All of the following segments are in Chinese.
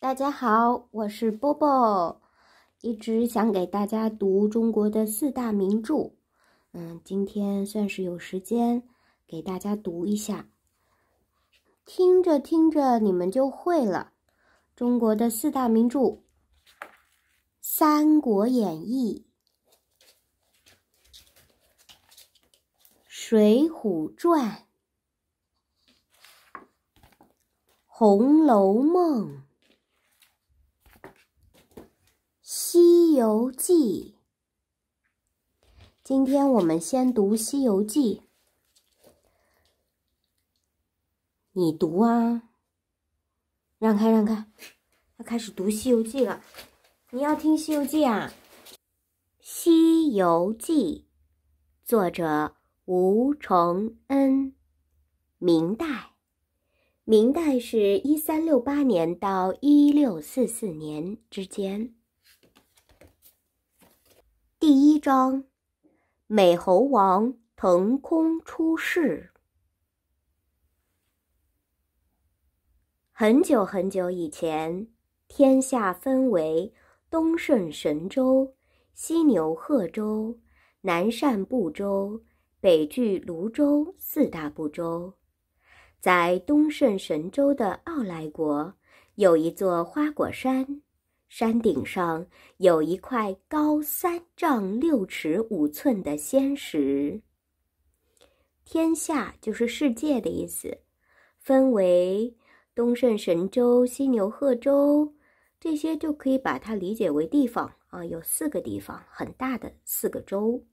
大家好，我是波波，一直想给大家读中国的四大名著，嗯，今天算是有时间给大家读一下，听着听着你们就会了。中国的四大名著，《三国演义》《水浒传》《红楼梦》。《游记》，今天我们先读《西游记》。你读啊！让开，让开！要开始读《西游记》了。你要听《西游记》啊！《西游记》，作者吴承恩，明代。明代是一三六八年到一六四四年之间。第一章，美猴王腾空出世。很久很久以前，天下分为东胜神州、西牛贺州、南赡部州、北俱泸州四大部洲。在东胜神州的傲来国，有一座花果山。山顶上有一块高三丈六尺五寸的仙石。天下就是世界的意思，分为东胜神州、西牛贺州，这些就可以把它理解为地方啊，有四个地方很大的四个州，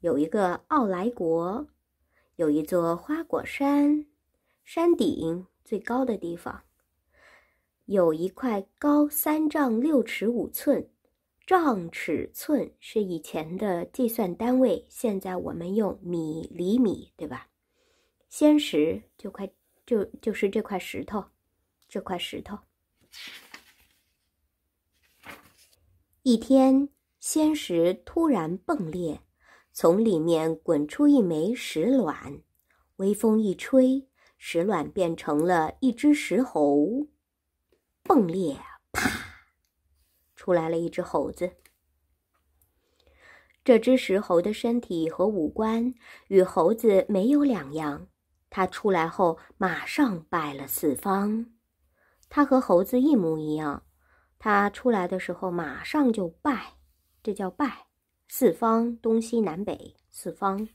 有一个傲来国，有一座花果山，山顶最高的地方。有一块高三丈六尺五寸，丈、尺、寸是以前的计算单位，现在我们用米、厘米，对吧？仙石就块就就是这块石头，这块石头。一天，仙石突然崩裂，从里面滚出一枚石卵，微风一吹，石卵变成了一只石猴。迸裂，啪！出来了一只猴子。这只石猴的身体和五官与猴子没有两样。它出来后马上拜了四方。它和猴子一模一样。它出来的时候马上就拜，这叫拜四方，东西南北四方。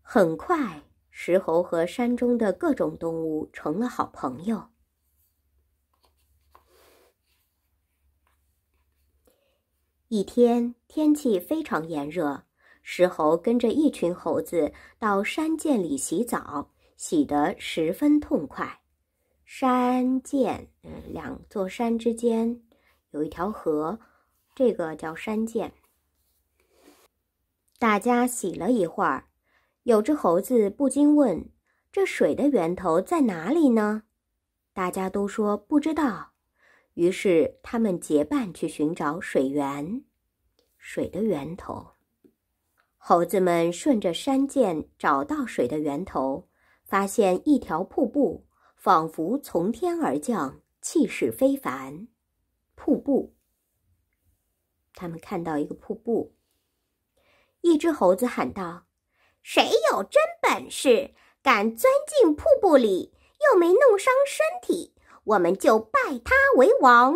很快，石猴和山中的各种动物成了好朋友。一天天气非常炎热，石猴跟着一群猴子到山涧里洗澡，洗得十分痛快。山涧，嗯，两座山之间有一条河，这个叫山涧。大家洗了一会儿，有只猴子不禁问：“这水的源头在哪里呢？”大家都说不知道。于是，他们结伴去寻找水源，水的源头。猴子们顺着山涧找到水的源头，发现一条瀑布，仿佛从天而降，气势非凡。瀑布，他们看到一个瀑布。一只猴子喊道：“谁有真本事，敢钻进瀑布里，又没弄伤身体？”我们就拜他为王。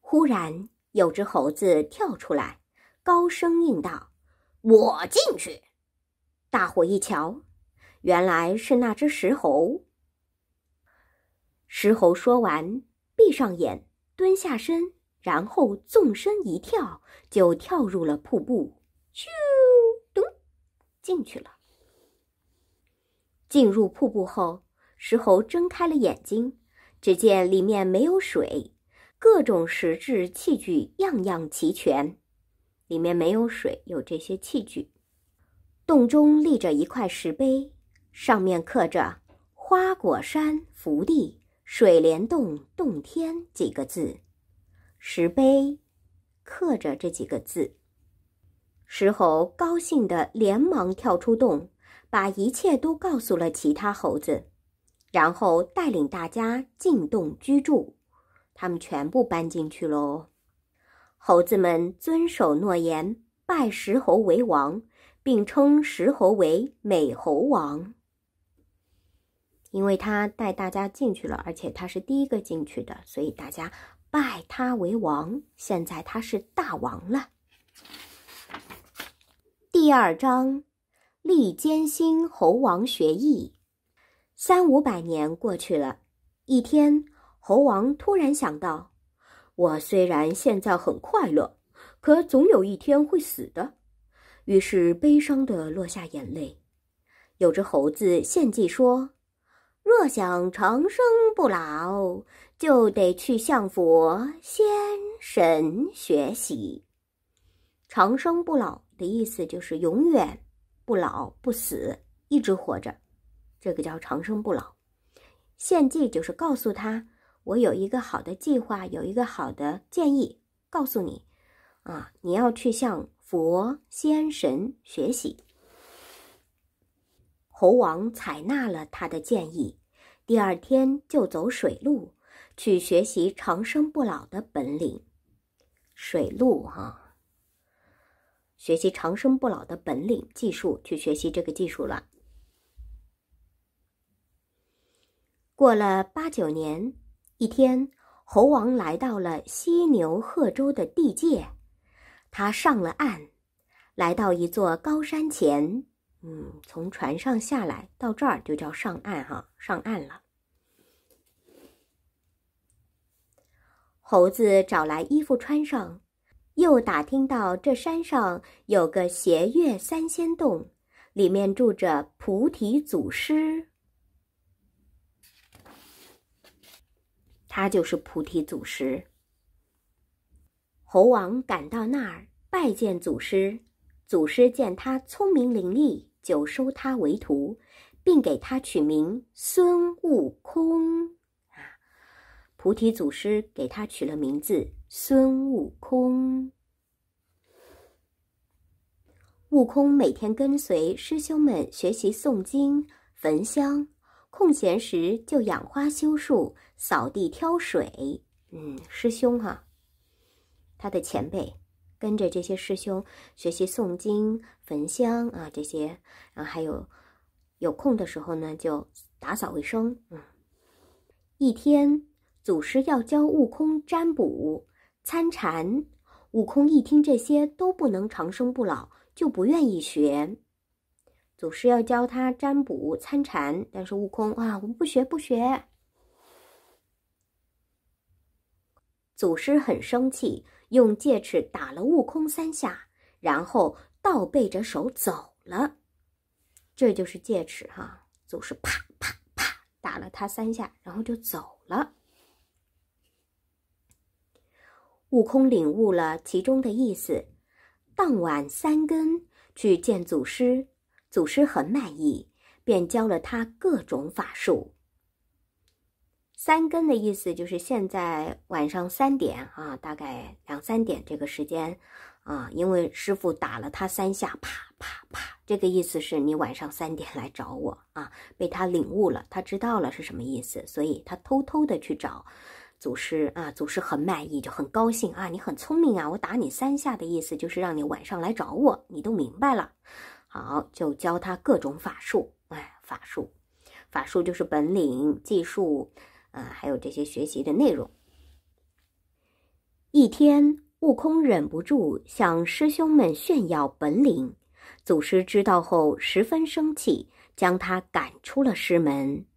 忽然，有只猴子跳出来，高声应道：“我进去！”大伙一瞧，原来是那只石猴。石猴说完，闭上眼，蹲下身，然后纵身一跳，就跳入了瀑布，咻咚，进去了。进入瀑布后，石猴睁开了眼睛，只见里面没有水，各种石质器具样样齐全。里面没有水，有这些器具。洞中立着一块石碑，上面刻着“花果山福地，水帘洞洞天”几个字。石碑刻着这几个字。石猴高兴的连忙跳出洞。把一切都告诉了其他猴子，然后带领大家进洞居住。他们全部搬进去喽。猴子们遵守诺言，拜石猴为王，并称石猴为美猴王。因为他带大家进去了，而且他是第一个进去的，所以大家拜他为王。现在他是大王了。第二章。历艰辛，猴王学艺。三五百年过去了，一天，猴王突然想到：我虽然现在很快乐，可总有一天会死的。于是悲伤地落下眼泪。有只猴子献计说：“若想长生不老，就得去向佛、仙、神学习。”长生不老的意思就是永远。不老不死，一直活着，这个叫长生不老。献祭就是告诉他，我有一个好的计划，有一个好的建议，告诉你，啊，你要去向佛、仙、神学习。猴王采纳了他的建议，第二天就走水路去学习长生不老的本领。水路哈。学习长生不老的本领技术，去学习这个技术了。过了八九年，一天，猴王来到了犀牛贺州的地界，他上了岸，来到一座高山前。嗯，从船上下来到这儿就叫上岸哈，上岸了。猴子找来衣服穿上。又打听到这山上有个斜月三仙洞，里面住着菩提祖师。他就是菩提祖师。猴王赶到那儿拜见祖师，祖师见他聪明伶俐，就收他为徒，并给他取名孙悟空。啊，菩提祖师给他取了名字。孙悟空，悟空每天跟随师兄们学习诵经、焚香，空闲时就养花、修树、扫地、挑水。嗯，师兄哈，他的前辈跟着这些师兄学习诵经、焚香啊，这些啊，还有有空的时候呢，就打扫卫生。嗯，一天，祖师要教悟空占卜。参禅，悟空一听这些都不能长生不老，就不愿意学。祖师要教他占卜参禅，但是悟空啊，我们不学不学。祖师很生气，用戒尺打了悟空三下，然后倒背着手走了。这就是戒尺哈，祖师啪啪啪打了他三下，然后就走了。悟空领悟了其中的意思，当晚三更去见祖师，祖师很满意，便教了他各种法术。三更的意思就是现在晚上三点啊，大概两三点这个时间啊，因为师傅打了他三下，啪啪啪，这个意思是你晚上三点来找我啊，被他领悟了，他知道了是什么意思，所以他偷偷的去找。祖师啊，祖师很满意，就很高兴啊。你很聪明啊，我打你三下的意思就是让你晚上来找我，你都明白了。好，就教他各种法术。哎，法术，法术就是本领、技术，啊，还有这些学习的内容。一天，悟空忍不住向师兄们炫耀本领，祖师知道后十分生气，将他赶出了师门。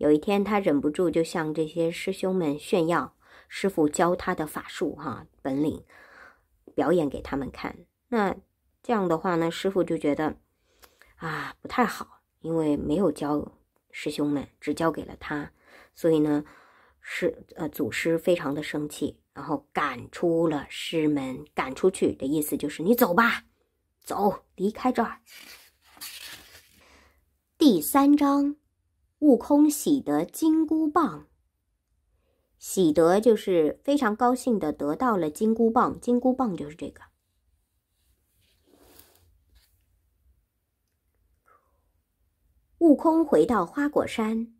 有一天，他忍不住就向这些师兄们炫耀师傅教他的法术哈本领，表演给他们看。那这样的话呢，师傅就觉得啊不太好，因为没有教师兄们，只教给了他。所以呢，师呃祖师非常的生气，然后赶出了师门。赶出去的意思就是你走吧，走离开这儿。第三章。悟空喜得金箍棒，喜得就是非常高兴的得到了金箍棒。金箍棒就是这个。悟空回到花果山，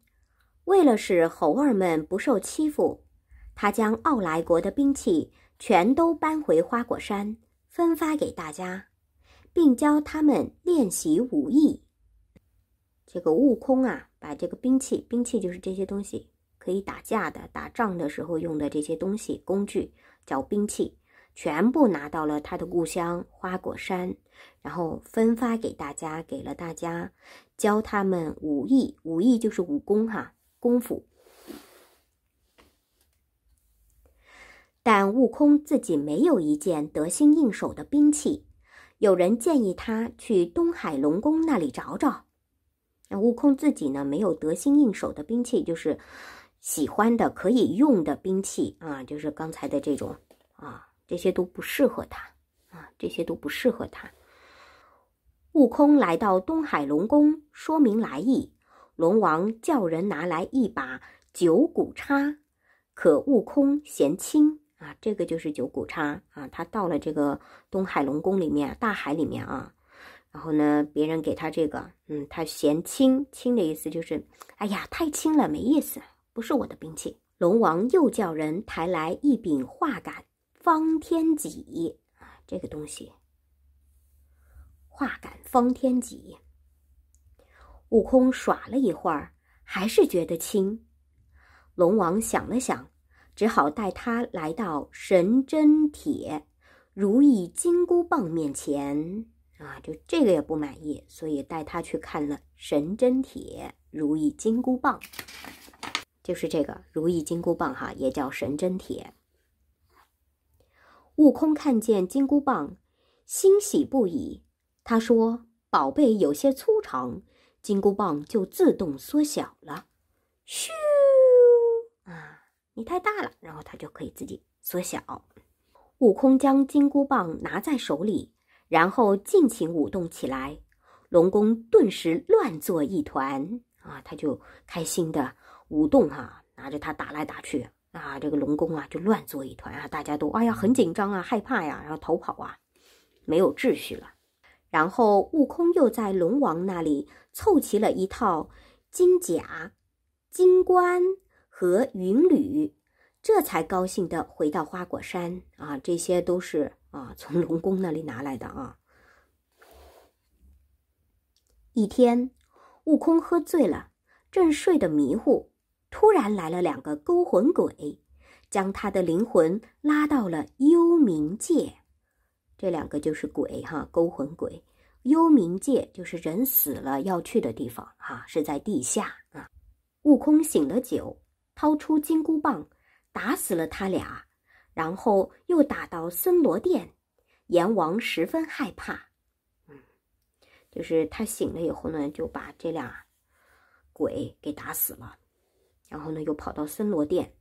为了使猴儿们不受欺负，他将傲来国的兵器全都搬回花果山，分发给大家，并教他们练习武艺。这个悟空啊。把这个兵器，兵器就是这些东西可以打架的，打仗的时候用的这些东西工具叫兵器，全部拿到了他的故乡花果山，然后分发给大家，给了大家，教他们武艺，武艺就是武功哈，功夫。但悟空自己没有一件得心应手的兵器，有人建议他去东海龙宫那里找找。那悟空自己呢，没有得心应手的兵器，就是喜欢的可以用的兵器啊，就是刚才的这种啊，这些都不适合他啊，这些都不适合他。悟空来到东海龙宫，说明来意，龙王叫人拿来一把九股叉，可悟空嫌轻啊，这个就是九股叉啊，他到了这个东海龙宫里面，大海里面啊。然后呢？别人给他这个，嗯，他嫌轻，轻的意思就是，哎呀，太轻了，没意思，不是我的兵器。龙王又叫人抬来一柄画杆方天戟，啊，这个东西，画杆方天戟。悟空耍了一会儿，还是觉得轻。龙王想了想，只好带他来到神针铁如意金箍棒面前。啊，就这个也不满意，所以带他去看了神针铁如意金箍棒，就是这个如意金箍棒，哈，也叫神针铁。悟空看见金箍棒，欣喜不已。他说：“宝贝有些粗长，金箍棒就自动缩小了。”咻，啊，你太大了，然后它就可以自己缩小。悟空将金箍棒拿在手里。然后尽情舞动起来，龙宫顿时乱作一团啊！他就开心的舞动哈，拿着它打来打去啊！这个龙宫啊就乱作一团啊！大家都哎呀很紧张啊，害怕呀，然后逃跑啊，没有秩序了。然后悟空又在龙王那里凑齐了一套金甲、金冠和云履，这才高兴的回到花果山啊！这些都是。啊，从龙宫那里拿来的啊。一天，悟空喝醉了，正睡得迷糊，突然来了两个勾魂鬼，将他的灵魂拉到了幽冥界。这两个就是鬼哈，勾魂鬼。幽冥界就是人死了要去的地方哈，是在地下啊。悟空醒了酒，掏出金箍棒，打死了他俩。然后又打到森罗殿，阎王十分害怕。嗯，就是他醒了以后呢，就把这俩鬼给打死了。然后呢，又跑到森罗殿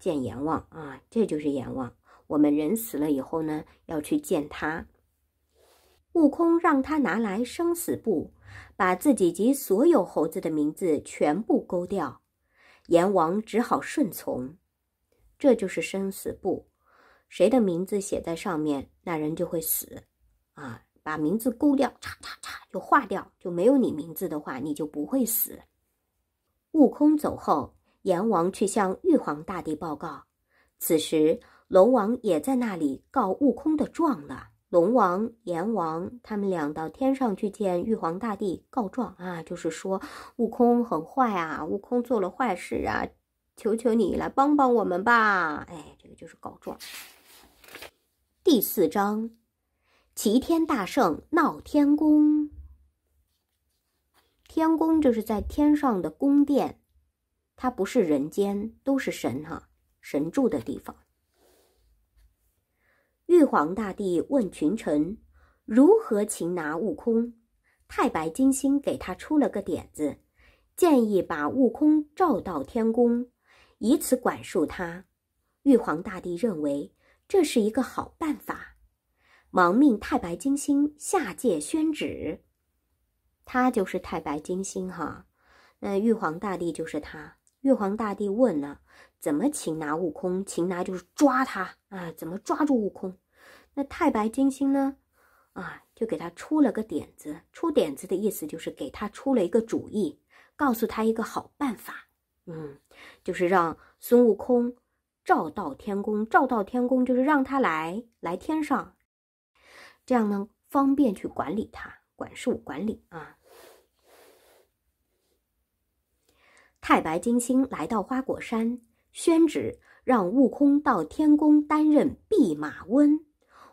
见阎王啊，这就是阎王。我们人死了以后呢，要去见他。悟空让他拿来生死簿，把自己及所有猴子的名字全部勾掉。阎王只好顺从。这就是生死簿，谁的名字写在上面，那人就会死。啊，把名字勾掉，嚓嚓嚓就划掉，就没有你名字的话，你就不会死。悟空走后，阎王去向玉皇大帝报告。此时，龙王也在那里告悟空的状了。龙王、阎王他们俩到天上去见玉皇大帝告状啊，就是说悟空很坏啊，悟空做了坏事啊。求求你来帮帮我们吧！哎，这个就是告状。第四章，齐天大圣闹天宫。天宫就是在天上的宫殿，它不是人间，都是神哈，神住的地方。玉皇大帝问群臣如何擒拿悟空，太白金星给他出了个点子，建议把悟空召到天宫。以此管束他，玉皇大帝认为这是一个好办法，忙命太白金星下界宣旨。他就是太白金星哈，那玉皇大帝就是他。玉皇大帝问呢，怎么擒拿悟空？擒拿就是抓他啊，怎么抓住悟空？那太白金星呢？啊，就给他出了个点子。出点子的意思就是给他出了一个主意，告诉他一个好办法。嗯，就是让孙悟空照到天宫，照到天宫就是让他来来天上，这样呢方便去管理他、管束管理啊。太白金星来到花果山，宣旨让悟空到天宫担任弼马温，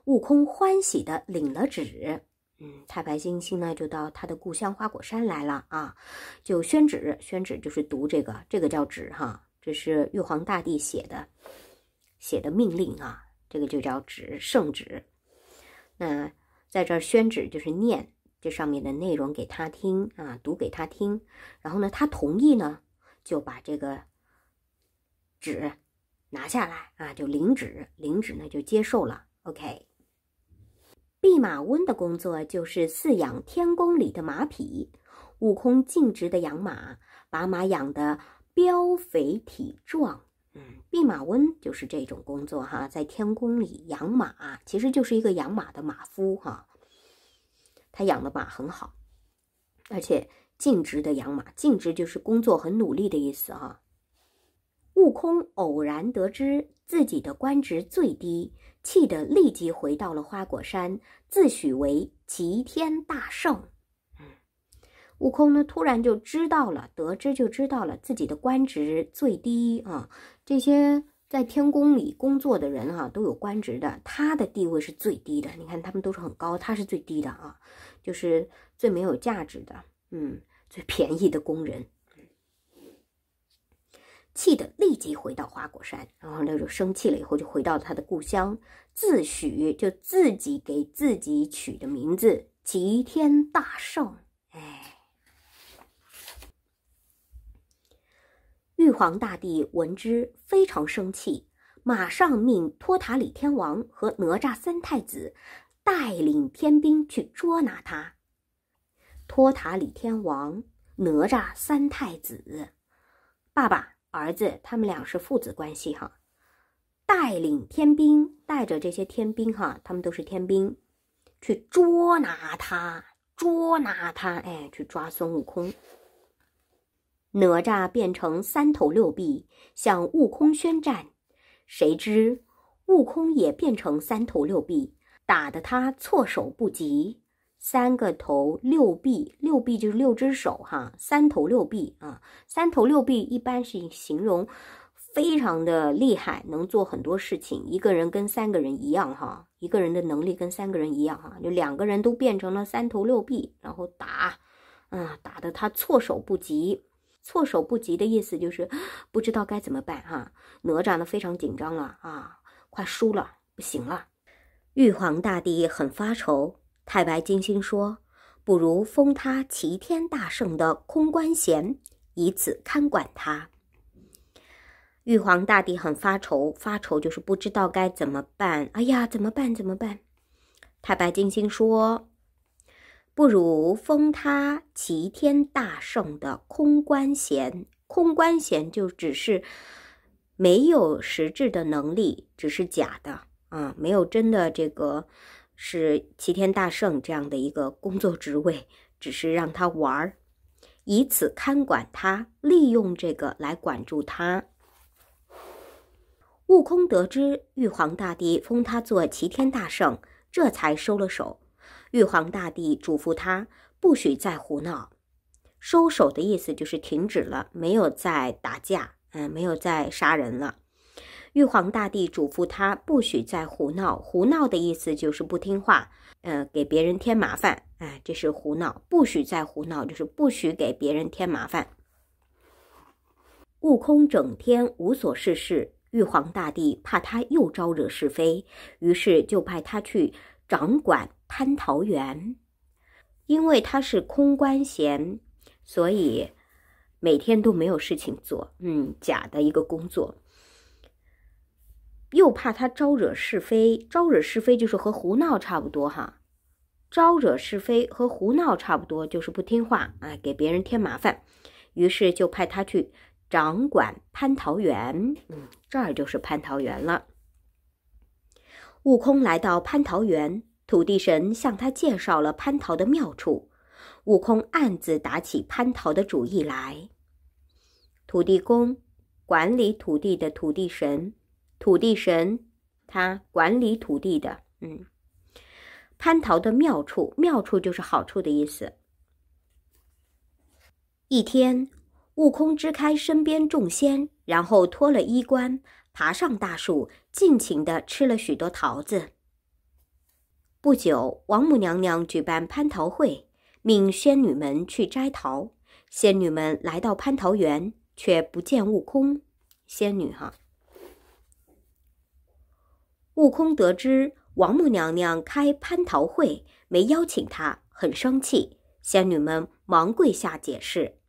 悟空欢喜的领了旨。嗯，太白金星呢就到他的故乡花果山来了啊，就宣旨，宣旨就是读这个，这个叫旨哈，这是玉皇大帝写的写的命令啊，这个就叫旨，圣旨。那在这儿宣旨就是念这上面的内容给他听啊，读给他听。然后呢，他同意呢，就把这个旨拿下来啊，就领旨，领旨呢就接受了，OK。弼马温的工作就是饲养天宫里的马匹，悟空尽职的养马，把马养的膘肥体壮。嗯，弼马温就是这种工作哈，在天宫里养马，其实就是一个养马的马夫哈。他养的马很好，而且尽职的养马，尽职就是工作很努力的意思啊。悟空偶然得知自己的官职最低。气得立即回到了花果山，自诩为齐天大圣。嗯，悟空呢，突然就知道了，得知就知道了自己的官职最低啊。这些在天宫里工作的人啊，都有官职的，他的地位是最低的。你看，他们都是很高，他是最低的啊，就是最没有价值的，嗯，最便宜的工人。气得立即回到花果山，然后呢就生气了，以后就回到了他的故乡，自诩就自己给自己取的名字“齐天大圣”。哎，玉皇大帝闻之非常生气，马上命托塔李天王和哪吒三太子带领天兵去捉拿他。托塔李天王、哪吒三太子，爸爸。儿子，他们俩是父子关系哈。带领天兵，带着这些天兵哈，他们都是天兵，去捉拿他，捉拿他，哎，去抓孙悟空。哪吒变成三头六臂，向悟空宣战。谁知悟空也变成三头六臂，打得他措手不及。三个头六臂，六臂就是六只手哈。三头六臂啊，三头六臂一般是形容非常的厉害，能做很多事情。一个人跟三个人一样哈，一个人的能力跟三个人一样哈。就两个人都变成了三头六臂，然后打，嗯，打的他措手不及。措手不及的意思就是不知道该怎么办哈。哪吒呢非常紧张了啊，快输了，不行了。玉皇大帝很发愁。太白金星说：“不如封他齐天大圣的空官衔，以此看管他。”玉皇大帝很发愁，发愁就是不知道该怎么办。哎呀，怎么办？怎么办？太白金星说：“不如封他齐天大圣的空官衔，空官衔就只是没有实质的能力，只是假的啊，没有真的这个。”是齐天大圣这样的一个工作职位，只是让他玩儿，以此看管他，利用这个来管住他。悟空得知玉皇大帝封他做齐天大圣，这才收了手。玉皇大帝嘱咐他不许再胡闹，收手的意思就是停止了，没有再打架，嗯，没有再杀人了。玉皇大帝嘱咐他不许再胡闹，胡闹的意思就是不听话，呃，给别人添麻烦，哎，这是胡闹，不许再胡闹，就是不许给别人添麻烦。悟空整天无所事事，玉皇大帝怕他又招惹是非，于是就派他去掌管蟠桃园，因为他是空关衔，所以每天都没有事情做，嗯，假的一个工作。又怕他招惹是非，招惹是非就是和胡闹差不多哈，招惹是非和胡闹差不多，就是不听话，啊，给别人添麻烦，于是就派他去掌管蟠桃园，嗯，这儿就是蟠桃园了。悟空来到蟠桃园，土地神向他介绍了蟠桃的妙处，悟空暗自打起蟠桃的主意来。土地公，管理土地的土地神。土地神，他管理土地的。嗯，蟠桃的妙处，妙处就是好处的意思。一天，悟空支开身边众仙，然后脱了衣冠，爬上大树，尽情的吃了许多桃子。不久，王母娘娘举办蟠桃会，命仙女们去摘桃。仙女们来到蟠桃园，却不见悟空。仙女哈。悟空得知王母娘娘开蟠桃会，没邀请他，很生气。仙女们忙跪下解释。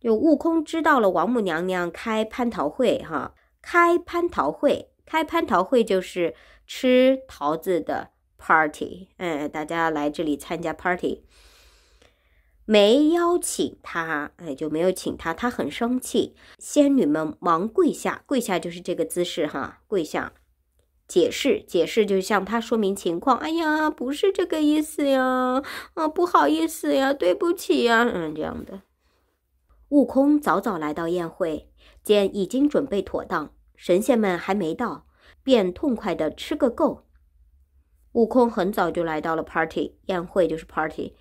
就悟空知道了王母娘娘开蟠桃会，哈，开蟠桃会，开蟠桃会就是吃桃子的 party，嗯，大家来这里参加 party。没邀请他，哎，就没有请他，他很生气。仙女们忙跪下，跪下就是这个姿势哈，跪下，解释，解释，就向他说明情况。哎呀，不是这个意思呀，啊，不好意思呀，对不起呀，嗯，这样的。悟空早早来到宴会，见已经准备妥当，神仙们还没到，便痛快地吃个够。悟空很早就来到了 party 宴会，就是 party。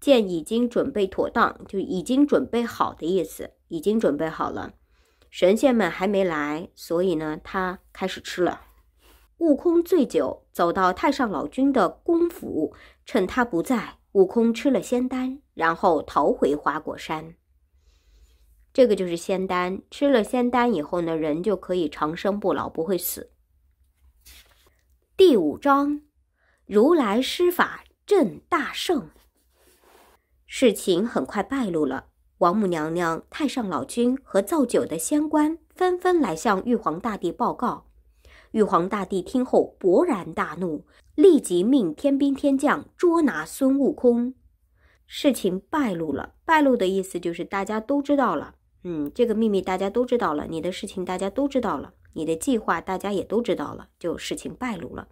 见已经准备妥当，就已经准备好的意思，已经准备好了。神仙们还没来，所以呢，他开始吃了。悟空醉酒走到太上老君的宫府，趁他不在，悟空吃了仙丹，然后逃回花果山。这个就是仙丹，吃了仙丹以后呢，人就可以长生不老，不会死。第五章，如来施法镇大圣。事情很快败露了，王母娘娘、太上老君和造酒的仙官纷纷来向玉皇大帝报告。玉皇大帝听后勃然大怒，立即命天兵天将捉拿孙悟空。事情败露了，败露的意思就是大家都知道了。嗯，这个秘密大家都知道了，你的事情大家都知道了，你的计划大家也都知道了，就事情败露了。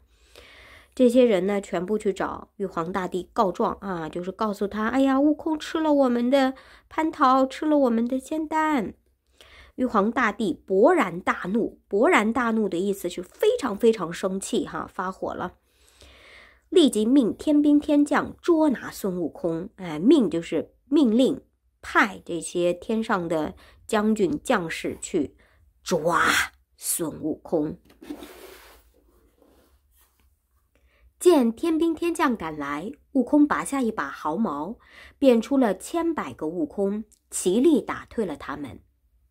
这些人呢，全部去找玉皇大帝告状啊，就是告诉他：哎呀，悟空吃了我们的蟠桃，吃了我们的仙丹。玉皇大帝勃然大怒，勃然大怒的意思是非常非常生气哈，发火了，立即命天兵天将捉拿孙悟空。哎，命就是命令，派这些天上的将军将士去抓孙悟空。见天兵天将赶来，悟空拔下一把毫毛，变出了千百个悟空，齐力打退了他们。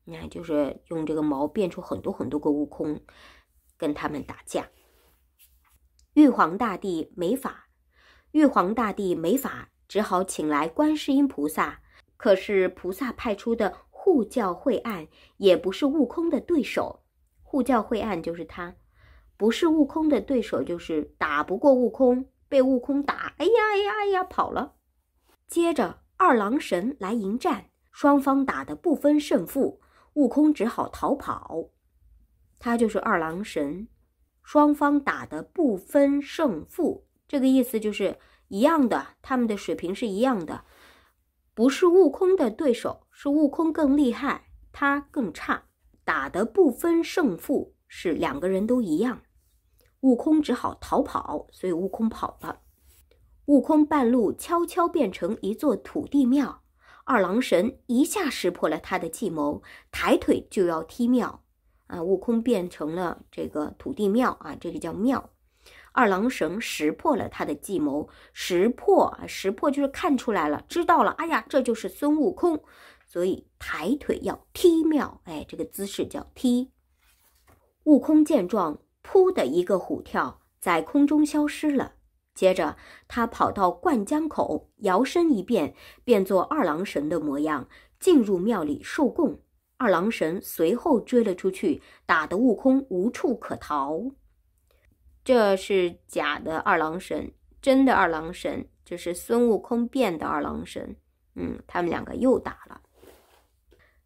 你看，就是用这个毛变出很多很多个悟空，跟他们打架。玉皇大帝没法，玉皇大帝没法，只好请来观世音菩萨。可是菩萨派出的护教惠岸也不是悟空的对手，护教惠岸就是他。不是悟空的对手，就是打不过悟空，被悟空打，哎呀哎呀哎呀，跑了。接着二郎神来迎战，双方打得不分胜负，悟空只好逃跑。他就是二郎神，双方打得不分胜负，这个意思就是一样的，他们的水平是一样的，不是悟空的对手，是悟空更厉害，他更差，打得不分胜负是两个人都一样。悟空只好逃跑，所以悟空跑了。悟空半路悄悄变成一座土地庙，二郎神一下识破了他的计谋，抬腿就要踢庙。啊，悟空变成了这个土地庙啊，这个叫庙。二郎神识破了他的计谋，识破，啊，识破就是看出来了，知道了。哎呀，这就是孙悟空，所以抬腿要踢庙。哎，这个姿势叫踢。悟空见状。噗的一个虎跳，在空中消失了。接着，他跑到灌江口，摇身一变，变作二郎神的模样，进入庙里受供。二郎神随后追了出去，打得悟空无处可逃。这是假的二郎神，真的二郎神，这是孙悟空变的二郎神。嗯，他们两个又打了。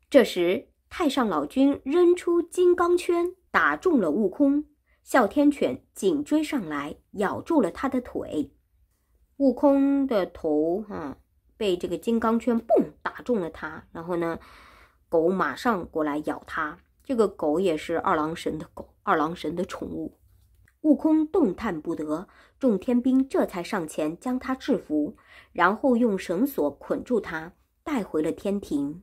这时，太上老君扔出金刚圈，打中了悟空。哮天犬紧追上来，咬住了他的腿。悟空的头，啊，被这个金刚圈嘣打中了他。然后呢，狗马上过来咬他。这个狗也是二郎神的狗，二郎神的宠物。悟空动弹不得，众天兵这才上前将他制服，然后用绳索捆住他，带回了天庭。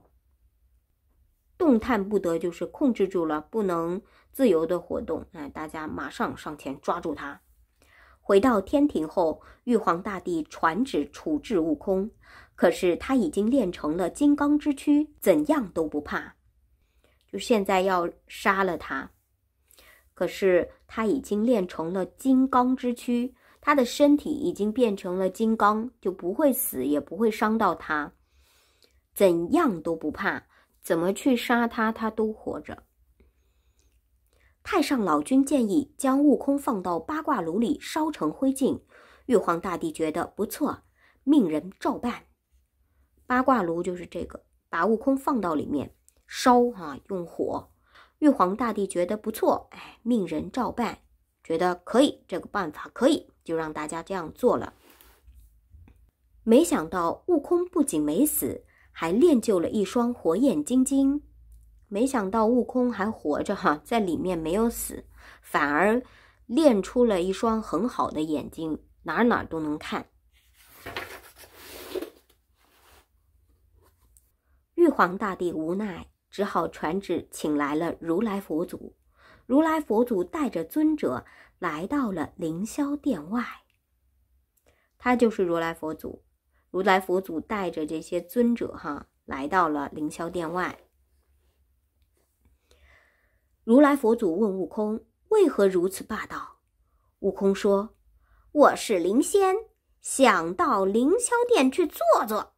动弹不得就是控制住了，不能。自由的活动，哎，大家马上上前抓住他。回到天庭后，玉皇大帝传旨处置悟空，可是他已经练成了金刚之躯，怎样都不怕。就现在要杀了他，可是他已经练成了金刚之躯，他的身体已经变成了金刚，就不会死，也不会伤到他，怎样都不怕。怎么去杀他，他都活着。太上老君建议将悟空放到八卦炉里烧成灰烬，玉皇大帝觉得不错，命人照办。八卦炉就是这个，把悟空放到里面烧，哈，用火。玉皇大帝觉得不错，哎，命人照办，觉得可以，这个办法可以，就让大家这样做了。没想到悟空不仅没死，还练就了一双火眼金睛。没想到悟空还活着哈，在里面没有死，反而练出了一双很好的眼睛，哪哪都能看。玉皇大帝无奈，只好传旨请来了如来佛祖。如来佛祖带着尊者来到了凌霄殿外。他就是如来佛祖。如来佛祖带着这些尊者哈，来到了凌霄殿外。如来佛祖问悟空：“为何如此霸道？”悟空说：“我是灵仙，想到凌霄殿去坐坐。”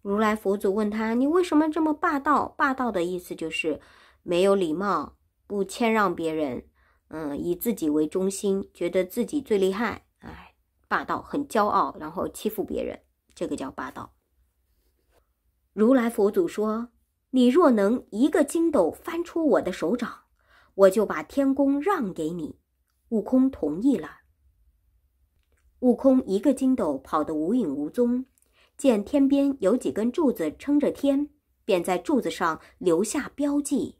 如来佛祖问他：“你为什么这么霸道？”霸道的意思就是没有礼貌，不谦让别人，嗯，以自己为中心，觉得自己最厉害。哎，霸道，很骄傲，然后欺负别人，这个叫霸道。如来佛祖说。你若能一个筋斗翻出我的手掌，我就把天宫让给你。悟空同意了。悟空一个筋斗跑得无影无踪，见天边有几根柱子撑着天，便在柱子上留下标记。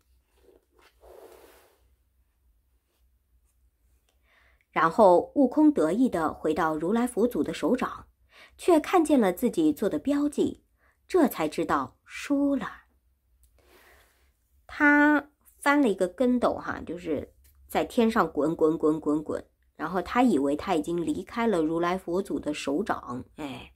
然后，悟空得意的回到如来佛祖的手掌，却看见了自己做的标记，这才知道输了。他翻了一个跟斗，哈，就是在天上滚滚滚滚滚，然后他以为他已经离开了如来佛祖的手掌，哎，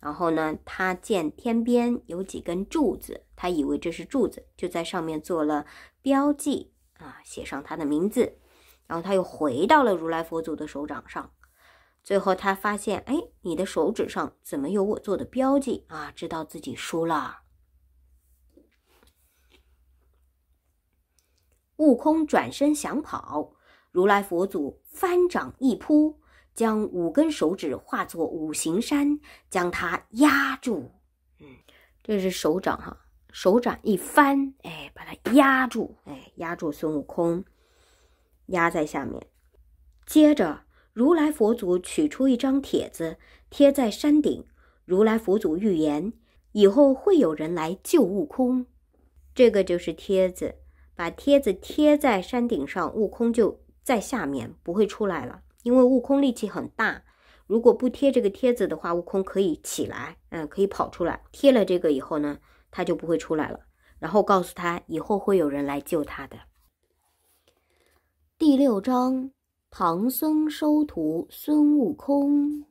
然后呢，他见天边有几根柱子，他以为这是柱子，就在上面做了标记啊，写上他的名字，然后他又回到了如来佛祖的手掌上，最后他发现，哎，你的手指上怎么有我做的标记啊？知道自己输了。悟空转身想跑，如来佛祖翻掌一扑，将五根手指化作五行山，将他压住。嗯，这是手掌哈，手掌一翻，哎，把他压住，哎，压住孙悟空，压在下面。接着，如来佛祖取出一张帖子，贴在山顶。如来佛祖预言，以后会有人来救悟空。这个就是帖子。把贴子贴在山顶上，悟空就在下面不会出来了，因为悟空力气很大。如果不贴这个贴子的话，悟空可以起来，嗯，可以跑出来。贴了这个以后呢，他就不会出来了。然后告诉他以后会有人来救他的。第六章，唐僧收徒孙悟空。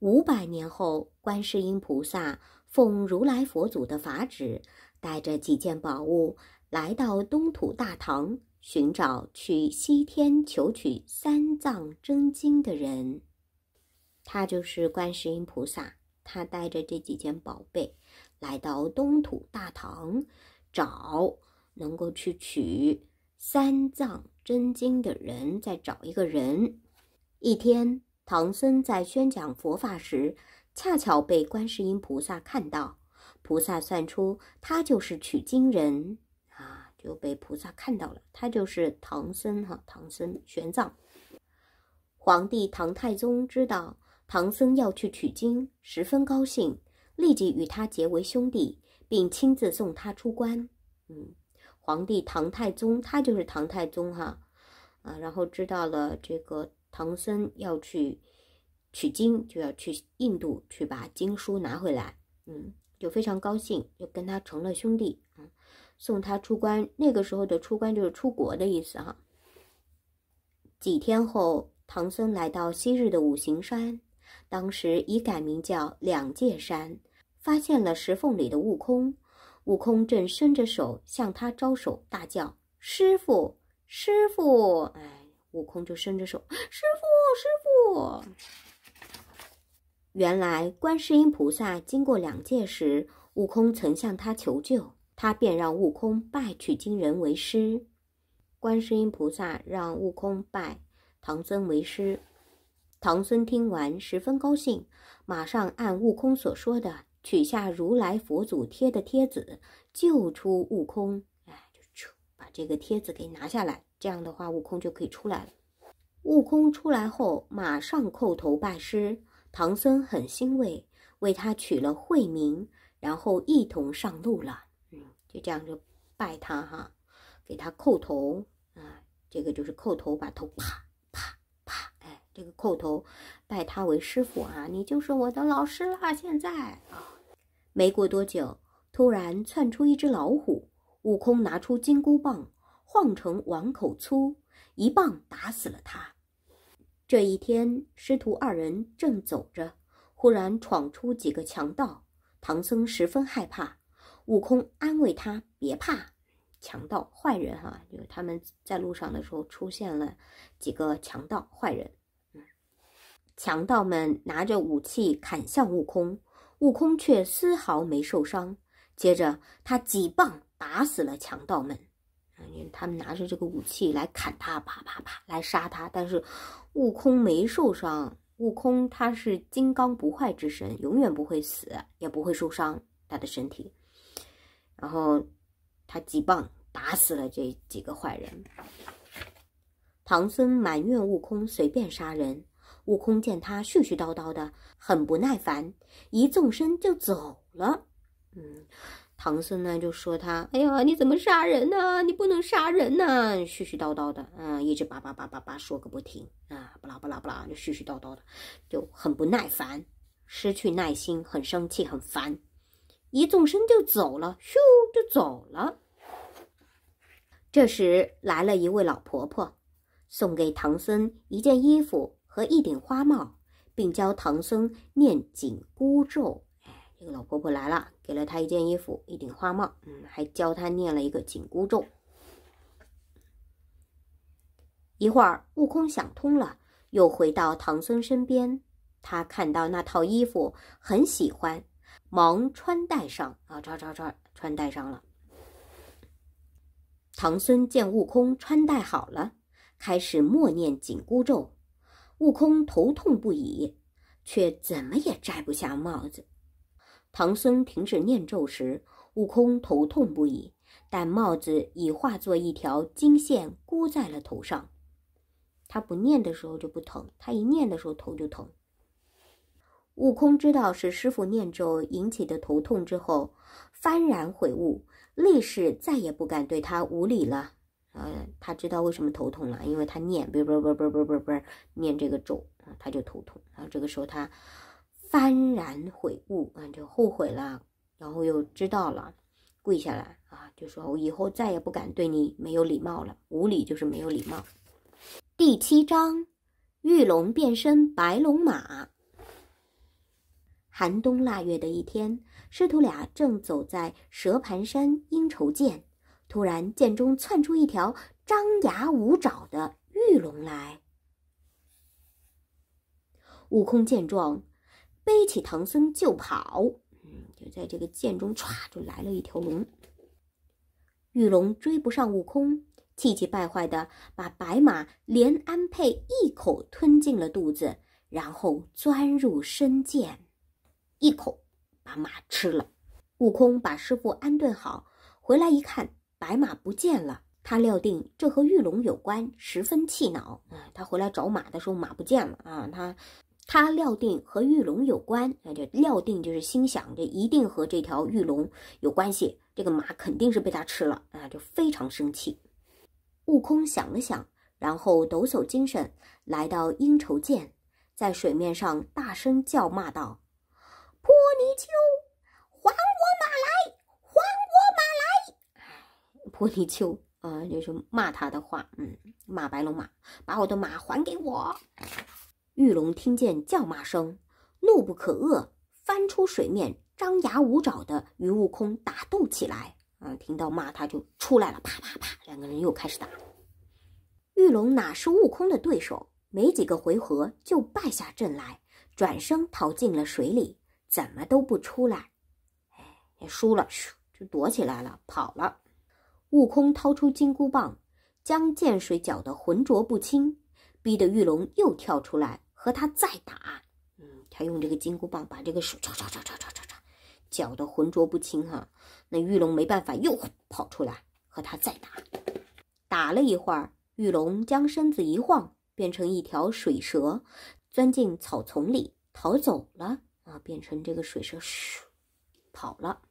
五百年后，观世音菩萨奉如来佛祖的法旨，带着几件宝物。来到东土大唐寻找去西天求取三藏真经的人，他就是观世音菩萨。他带着这几件宝贝，来到东土大唐，找能够去取三藏真经的人，再找一个人。一天，唐僧在宣讲佛法时，恰巧被观世音菩萨看到，菩萨算出他就是取经人。就被菩萨看到了，他就是唐僧哈，唐僧玄奘。皇帝唐太宗知道唐僧要去取经，十分高兴，立即与他结为兄弟，并亲自送他出关。嗯，皇帝唐太宗，他就是唐太宗哈，啊，然后知道了这个唐僧要去取经，就要去印度去把经书拿回来，嗯，就非常高兴，又跟他成了兄弟。送他出关，那个时候的出关就是出国的意思哈。几天后，唐僧来到昔日的五行山，当时已改名叫两界山，发现了石缝里的悟空。悟空正伸着手向他招手，大叫：“师傅，师傅！”哎，悟空就伸着手：“师傅，师傅！”原来，观世音菩萨经过两界时，悟空曾向他求救。他便让悟空拜取经人为师，观世音菩萨让悟空拜唐僧为师。唐僧听完十分高兴，马上按悟空所说的取下如来佛祖贴的贴子，救出悟空。哎，就就把这个贴子给拿下来，这样的话悟空就可以出来了。悟空出来后马上叩头拜师，唐僧很欣慰，为他取了慧名，然后一同上路了。就这样就拜他哈，给他叩头啊，这个就是叩头，把头啪啪啪，哎，这个叩头，拜他为师傅啊，你就是我的老师啦！现在啊，没过多久，突然窜出一只老虎，悟空拿出金箍棒，晃成碗口粗，一棒打死了他。这一天，师徒二人正走着，忽然闯出几个强盗，唐僧十分害怕。悟空安慰他：“别怕，强盗、坏人，哈！就是他们在路上的时候出现了几个强盗、坏人。嗯，强盗们拿着武器砍向悟空，悟空却丝毫没受伤。接着，他几棒打死了强盗们。嗯，因为他们拿着这个武器来砍他，啪啪啪来杀他，但是悟空没受伤。悟空他是金刚不坏之身，永远不会死，也不会受伤。他的身体。”然后，他几棒打死了这几个坏人。唐僧埋怨悟空随便杀人，悟空见他絮絮叨叨的，很不耐烦，一纵身就走了。嗯，唐僧呢就说他：“哎呀，你怎么杀人呢？你不能杀人呢！”絮絮叨叨的，嗯，一直叭叭叭叭叭说个不停啊，不拉不拉不拉就絮絮叨叨的，就很不耐烦，失去耐心，很生气，很烦。一纵身就走了，咻就走了。这时来了一位老婆婆，送给唐僧一件衣服和一顶花帽，并教唐僧念紧箍咒。哎，这个老婆婆来了，给了他一件衣服、一顶花帽，嗯，还教他念了一个紧箍咒。一会儿，悟空想通了，又回到唐僧身边。他看到那套衣服，很喜欢。忙穿戴上啊，穿穿穿，穿戴上了。唐僧见悟空穿戴好了，开始默念紧箍咒。悟空头痛不已，却怎么也摘不下帽子。唐僧停止念咒时，悟空头痛不已，但帽子已化作一条金线箍在了头上。他不念的时候就不疼，他一念的时候头就疼。悟空知道是师傅念咒引起的头痛之后，幡然悔悟，立誓再也不敢对他无礼了。啊，他知道为什么头痛了，因为他念不不不不不不不念这个咒，他就头痛。然后这个时候他幡然悔悟，啊，就后悔了，然后又知道了，跪下来啊，就说我以后再也不敢对你没有礼貌了，无礼就是没有礼貌。第七章，玉龙变身白龙马。寒冬腊月的一天，师徒俩正走在蛇盘山鹰愁涧，突然涧中窜出一条张牙舞爪的玉龙来。悟空见状，背起唐僧就跑。嗯，就在这个涧中，唰就来了一条龙。玉龙追不上悟空，气急败坏的把白马连安配一口吞进了肚子，然后钻入深涧。一口把马吃了。悟空把师傅安顿好，回来一看，白马不见了。他料定这和玉龙有关，十分气恼。啊，他回来找马的时候，马不见了。啊，他他料定和玉龙有关，那就料定就是心想，着一定和这条玉龙有关系。这个马肯定是被他吃了。啊，就非常生气。悟空想了想，然后抖擞精神，来到鹰愁涧，在水面上大声叫骂道。泼泥鳅，还我马来，还我马来！哎，泼泥鳅，啊，就是骂他的话，嗯，骂白龙马，把我的马还给我。玉龙听见叫骂声，怒不可遏，翻出水面，张牙舞爪的与悟空打斗起来。啊，听到骂他，就出来了，啪啪啪，两个人又开始打。玉龙哪是悟空的对手，没几个回合就败下阵来，转身逃进了水里。怎么都不出来，哎，也输了，就躲起来了，跑了。悟空掏出金箍棒，将见水搅得浑浊不清，逼得玉龙又跳出来和他再打。嗯，他用这个金箍棒把这个水，唰唰唰唰唰唰唰，搅得浑浊不清。哈，那玉龙没办法，又跑出来和他再打。打了一会儿，玉龙将身子一晃，变成一条水蛇，钻进草丛里逃走了。啊！变成这个水蛇，嘘，跑了。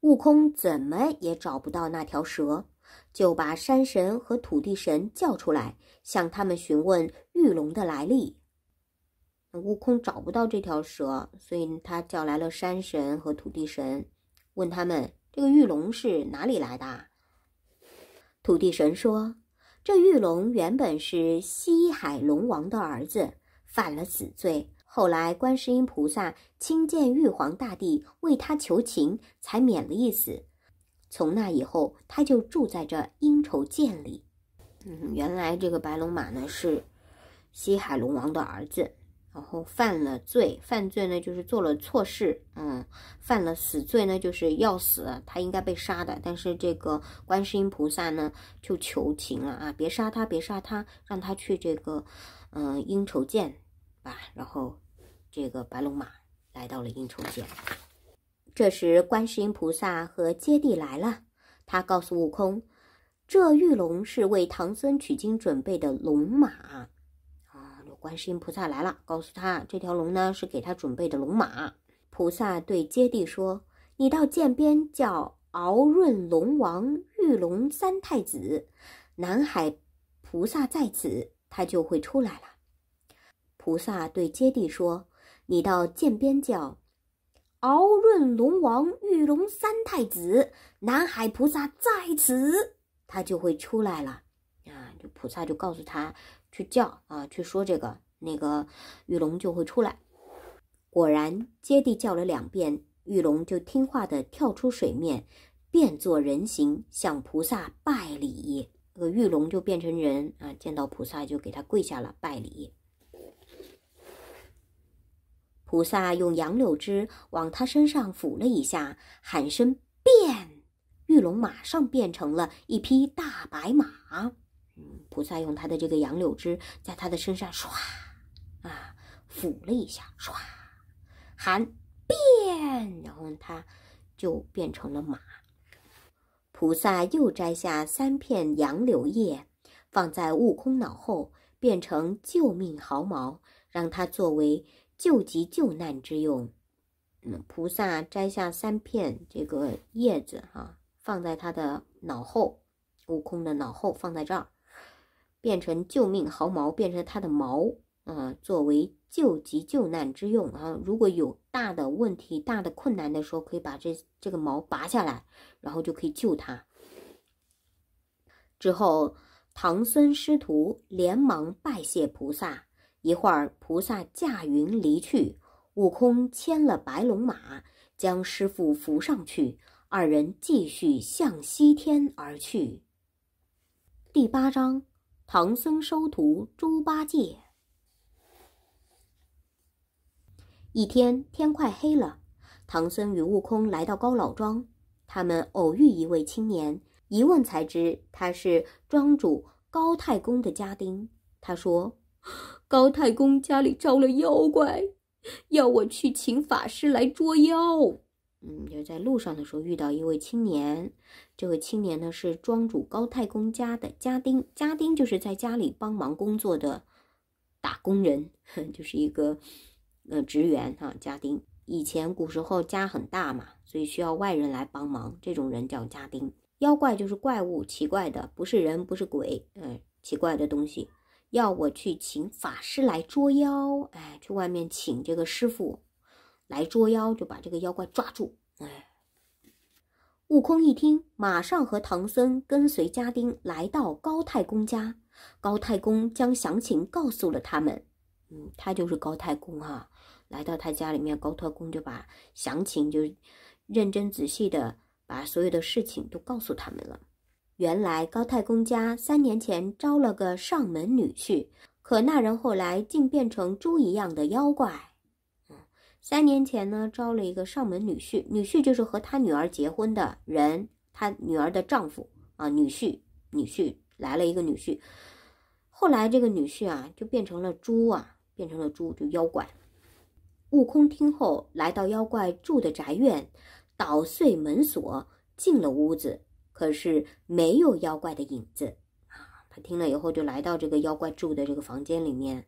悟空怎么也找不到那条蛇，就把山神和土地神叫出来，向他们询问玉龙的来历。悟空找不到这条蛇，所以他叫来了山神和土地神，问他们这个玉龙是哪里来的。土地神说：“这玉龙原本是西海龙王的儿子，犯了死罪。”后来，观世音菩萨亲见玉皇大帝为他求情，才免了一死。从那以后，他就住在这阴愁涧里。嗯，原来这个白龙马呢是西海龙王的儿子，然后犯了罪，犯罪呢就是做了错事，嗯，犯了死罪呢就是要死，他应该被杀的。但是这个观世音菩萨呢就求情了啊，别杀他，别杀他，让他去这个嗯阴愁涧吧，然后。这个白龙马来到了应酬间。这时观世音菩萨和揭谛来了。他告诉悟空，这玉龙是为唐僧取经准备的龙马。啊，观世音菩萨来了，告诉他这条龙呢是给他准备的龙马。菩萨对揭谛说：“你到涧边叫敖润龙王、玉龙三太子、南海菩萨在此，他就会出来了。”菩萨对揭谛说。你到涧边叫，敖润龙王、玉龙三太子、南海菩萨在此，他就会出来了。啊，就菩萨就告诉他去叫啊，去说这个那个玉龙就会出来。果然，接地叫了两遍，玉龙就听话的跳出水面，变作人形向菩萨拜礼。呃，玉龙就变成人啊，见到菩萨就给他跪下了拜礼。菩萨用杨柳枝往他身上抚了一下，喊声“变”，玉龙马上变成了一匹大白马。嗯，菩萨用他的这个杨柳枝在他的身上唰啊抚了一下，唰喊“变”，然后他就变成了马。菩萨又摘下三片杨柳叶，放在悟空脑后，变成救命毫毛，让他作为。救急救难之用，嗯，菩萨摘下三片这个叶子哈，放在他的脑后，悟空的脑后放在这儿，变成救命毫毛，变成他的毛，嗯，作为救急救难之用啊。如果有大的问题、大的困难的时候，可以把这这个毛拔下来，然后就可以救他。之后，唐僧师徒连忙拜谢菩萨。一会儿，菩萨驾云离去，悟空牵了白龙马，将师傅扶上去，二人继续向西天而去。第八章，唐僧收徒猪八戒。一天天快黑了，唐僧与悟空来到高老庄，他们偶遇一位青年，一问才知他是庄主高太公的家丁。他说。高太公家里招了妖怪，要我去请法师来捉妖。嗯，就在路上的时候遇到一位青年，这位青年呢是庄主高太公家的家丁。家丁就是在家里帮忙工作的打工人，就是一个呃职员哈。家丁以前古时候家很大嘛，所以需要外人来帮忙，这种人叫家丁。妖怪就是怪物，奇怪的，不是人，不是鬼，嗯，奇怪的东西。要我去请法师来捉妖，哎，去外面请这个师傅来捉妖，就把这个妖怪抓住。哎，悟空一听，马上和唐僧跟随家丁来到高太公家。高太公将详情告诉了他们。嗯，他就是高太公哈，来到他家里面，高太公就把详情就认真仔细的把所有的事情都告诉他们了。原来高太公家三年前招了个上门女婿，可那人后来竟变成猪一样的妖怪。三年前呢，招了一个上门女婿，女婿就是和他女儿结婚的人，他女儿的丈夫啊，女婿，女婿来了一个女婿，后来这个女婿啊，就变成了猪啊，变成了猪，就妖怪。悟空听后，来到妖怪住的宅院，捣碎门锁，进了屋子。可是没有妖怪的影子啊！他听了以后，就来到这个妖怪住的这个房间里面，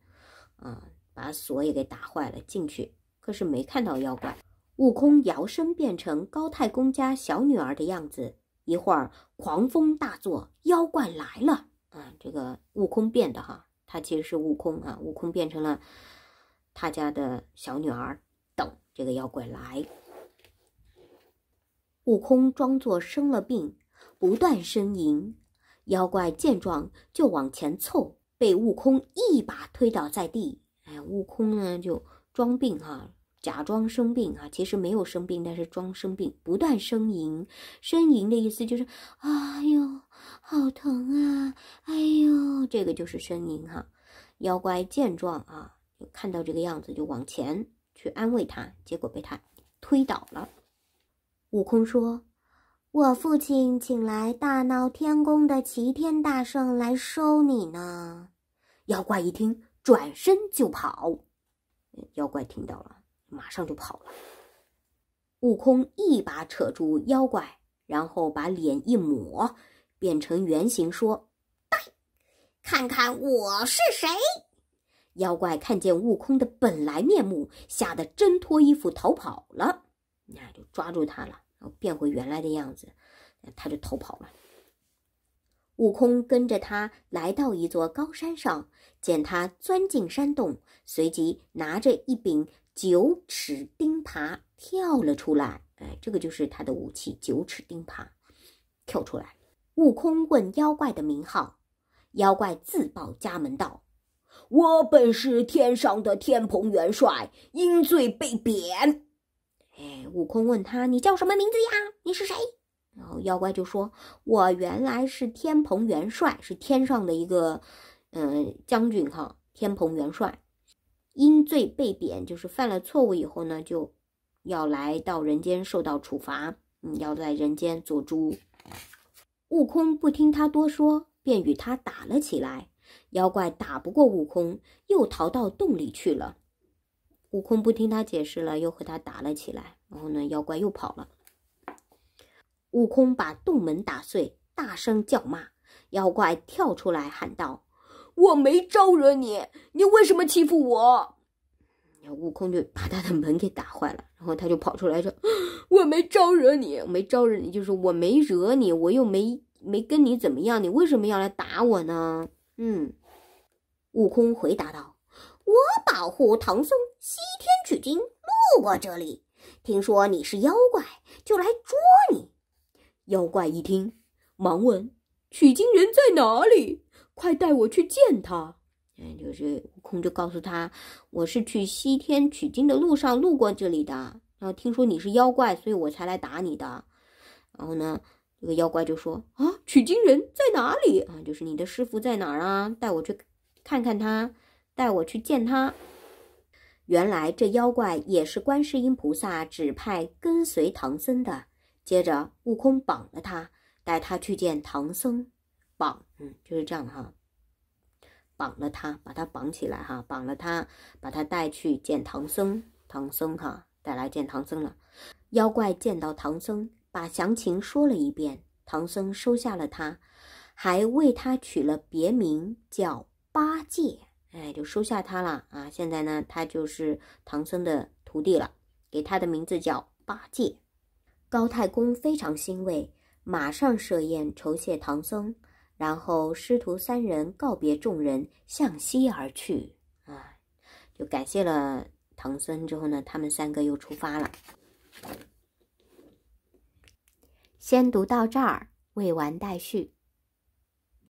啊，把锁也给打坏了进去，可是没看到妖怪。悟空摇身变成高太公家小女儿的样子，一会儿狂风大作，妖怪来了！啊，这个悟空变的哈，他其实是悟空啊，悟空变成了他家的小女儿，等这个妖怪来。悟空装作生了病。不断呻吟，妖怪见状就往前凑，被悟空一把推倒在地。哎，悟空呢就装病哈，假装生病啊，其实没有生病，但是装生病，不断呻吟。呻吟的意思就是，哎呦，好疼啊，哎呦，这个就是呻吟哈。妖怪见状啊，看到这个样子就往前去安慰他，结果被他推倒了。悟空说。我父亲请来大闹天宫的齐天大圣来收你呢。妖怪一听，转身就跑。妖怪听到了，马上就跑了。悟空一把扯住妖怪，然后把脸一抹，变成原形，说：“看看我是谁！”妖怪看见悟空的本来面目，吓得挣脱衣服逃跑了。那就抓住他了。然后变回原来的样子，他就逃跑了。悟空跟着他来到一座高山上，见他钻进山洞，随即拿着一柄九尺钉耙跳了出来。哎，这个就是他的武器——九尺钉耙。跳出来，悟空问妖怪的名号，妖怪自报家门道：“我本是天上的天蓬元帅，因罪被贬。”哎，悟空问他：“你叫什么名字呀？你是谁？”然后妖怪就说：“我原来是天蓬元帅，是天上的一个嗯将军哈。天蓬元帅因罪被贬，就是犯了错误以后呢，就要来到人间受到处罚，嗯，要在人间做猪。”悟空不听他多说，便与他打了起来。妖怪打不过悟空，又逃到洞里去了。悟空不听他解释了，又和他打了起来。然后呢，妖怪又跑了。悟空把洞门打碎，大声叫骂。妖怪跳出来喊道：“我没招惹你，你为什么欺负我？”悟空就把他的门给打坏了，然后他就跑出来说：“我没招惹你，没招惹你，就是我没惹你，我又没没跟你怎么样，你为什么要来打我呢？”嗯，悟空回答道。我保护唐僧西天取经，路过这里，听说你是妖怪，就来捉你。妖怪一听，忙问：“取经人在哪里？快带我去见他。”嗯，就是悟空就告诉他：“我是去西天取经的路上路过这里的，然后听说你是妖怪，所以我才来打你的。”然后呢，这个妖怪就说：“啊，取经人在哪里啊？就是你的师傅在哪儿啊？带我去看看他。”带我去见他。原来这妖怪也是观世音菩萨指派跟随唐僧的。接着，悟空绑了他，带他去见唐僧。绑，嗯，就是这样的哈。绑了他，把他绑起来哈。绑了他，把他带去见唐僧。唐僧哈，带来见唐僧了。妖怪见到唐僧，把详情说了一遍。唐僧收下了他，还为他取了别名叫八戒。哎，就收下他了啊！现在呢，他就是唐僧的徒弟了，给他的名字叫八戒。高太公非常欣慰，马上设宴酬谢唐僧，然后师徒三人告别众人，向西而去啊！就感谢了唐僧之后呢，他们三个又出发了。先读到这儿，未完待续。